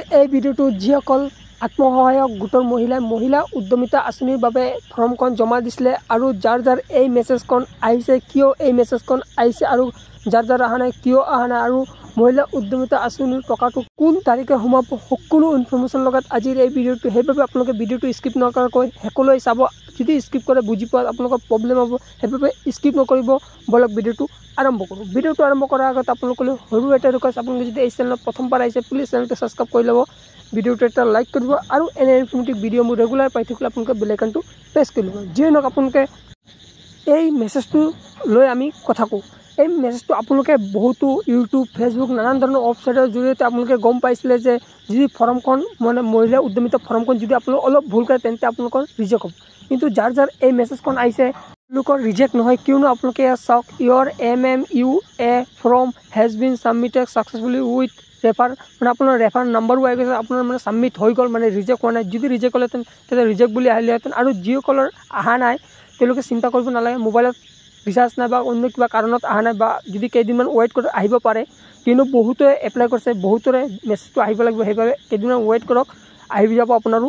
কিন্তু এই ভিডিঅ'টো যিসকল আত্মসহায়ক গোটৰ মহিলাই মহিলা উদ্যমিতা আঁচনিৰ বাবে ফৰ্মখন জমা দিছিলে আৰু যাৰ যাৰ এই মেছেজখন আহিছে কিয় এই মেছেজখন আহিছে আৰু যাৰ যাৰ অহা নাই কিয় অহা নাই আৰু মহিলা উদ্যমিতা আঁচনিৰ টকাটো কোন তাৰিখে সোমাব সকলো ইনফৰ্মেশ্যন লগত আজিৰ এই ভিডিঅ'টো সেইবাবে আপোনালোকে ভিডিঅ'টো স্কিপ নকৰাকৈ শেষলৈ চাব যদি স্কিপ কৰে বুজি পোৱাত আপোনালোকৰ প্ৰব্লেম হ'ব সেইবাবে স্কিপ নকৰিব বলক ভিডিঅ'টো আৰম্ভ কৰোঁ ভিডিঅ'টো আৰম্ভ কৰাৰ আগত আপোনালোকলৈ সৰু এটা ৰিকুৱেষ্ট আপোনালোকে যদি এই চেনেলত প্ৰথমবাৰ আহিছে প্লিজ চেনেলটো ছাবস্ক্ৰাইব কৰি ল'ব ভিডিঅ'টো এটা লাইক কৰিব আৰু এনে ইনফৰ্মেটিভ ভিডিঅ' মোৰ ৰেগুলাৰ পাই থাকিলে আপোনালোকে বেলেগানটো প্ৰেছ কৰি ল'ব যিয়ে নহওক আপোনালোকে এই মেছেজটো লৈ আমি কথা কওঁ এই মেছেজটো আপোনালোকে বহুতো ইউটিউব ফেচবুক নানান ধৰণৰ ৱেবছাইটৰ জৰিয়তে আপোনালোকে গম পাইছিলে যে যদি ফৰ্মখন মানে মহিলা উদ্যমিত ফৰ্মখন যদি আপোনালোকে অলপ ভুল কৰে তেন্তে আপোনালোকৰ ৰিজেক্ট হ'ব কিন্তু যাৰ যাৰ এই মেছেজখন আহিছে আপোনালোকৰ ৰিজেক্ট নহয় কিয়নো আপোনালোকে চাওক your M M U A form has been submitted successfully with refer মানে আপোনাৰ ৰেফাৰ নাম্বাৰো আহি গৈছে আপোনাৰ মানে ছাবমিট হৈ গ'ল মানে ৰিজেক্ট হোৱা নাই যদি ৰিজেক্ট হ'লেহেঁতেন তেতিয়া ৰিজেক্ট বুলি আহিলেহেঁতেন আৰু যিসকলৰ অহা নাই তেওঁলোকে চিন্তা কৰিব নালাগে মোবাইলত ৰিচাৰ্জ নাই বা অন্য কিবা কাৰণত অহা নাই বা যদি কেইদিনমান ৱেইট কৰি আহিব পাৰে কিন্তু বহুতে এপ্লাই কৰিছে বহুতৰে মেছেজটো আহিব লাগিব সেইবাবে কেইদিনমান ৱেইট কৰক আহি যাব আপোনাৰো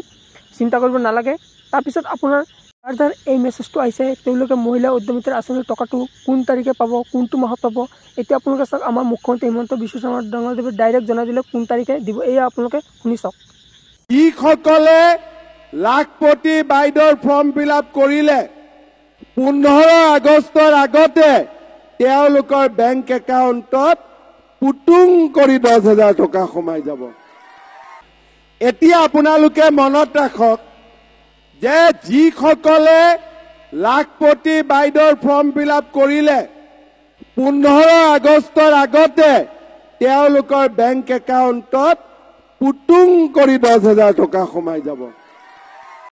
চিন্তা কৰিব নালাগে তাৰপিছত আপোনাৰ যাৰ যাৰ এই মেছেজটো আহিছে তেওঁলোকে মহিলা উদ্যমিতাৰ আঁচনিৰ টকাটো কোন তাৰিখে পাব কোনটো মাহত পাব এতিয়া আপোনালোকে চাওক আমাৰ মুখ্যমন্ত্ৰী হিমন্ত বিশ্ব শৰ্মা ডাঙৰদেৱে ডাইৰেক্ট জনাই দিলে কোন তাৰিখে দিব এয়া আপোনালোকে শুনি চাওক যিসকলে লাখপতি বাইদেউৰ ফৰ্ম ফিল আপ কৰিলে পোন্ধৰ আগষ্টৰ আগতে তেওঁলোকৰ বেংক একাউণ্টত পুতুং কৰি দহ হাজাৰ টকা সোমাই যাব এতিয়া আপোনালোকে মনত ৰাখক যে যিসকলে লাখপতি বাইদেউৰ ফৰ্ম ফিল আপ কৰিলে পোন্ধৰ আগষ্টৰ আগতে তেওঁলোকৰ বেংক একাউণ্টত পুতুং কৰি দহ হাজাৰ টকা সোমাই যাব